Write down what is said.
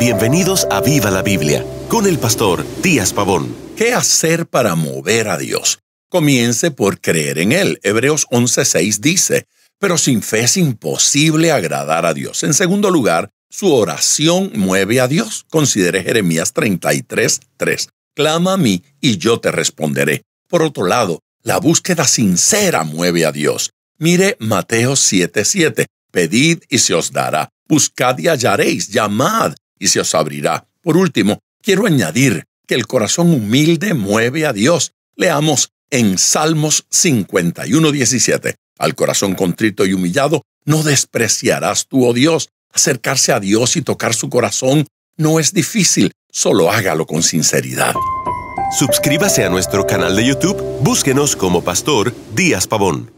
Bienvenidos a Viva la Biblia con el pastor Díaz Pavón. ¿Qué hacer para mover a Dios? Comience por creer en Él. Hebreos 11:6 dice, pero sin fe es imposible agradar a Dios. En segundo lugar, su oración mueve a Dios. Considere Jeremías 33:3. Clama a mí y yo te responderé. Por otro lado, la búsqueda sincera mueve a Dios. Mire Mateo 7:7. Pedid y se os dará. Buscad y hallaréis. Llamad y se os abrirá. Por último, quiero añadir que el corazón humilde mueve a Dios. Leamos en Salmos 51.17, Al corazón contrito y humillado no despreciarás tú, oh Dios. Acercarse a Dios y tocar su corazón no es difícil, solo hágalo con sinceridad. Suscríbase a nuestro canal de YouTube, búsquenos como Pastor Díaz Pavón.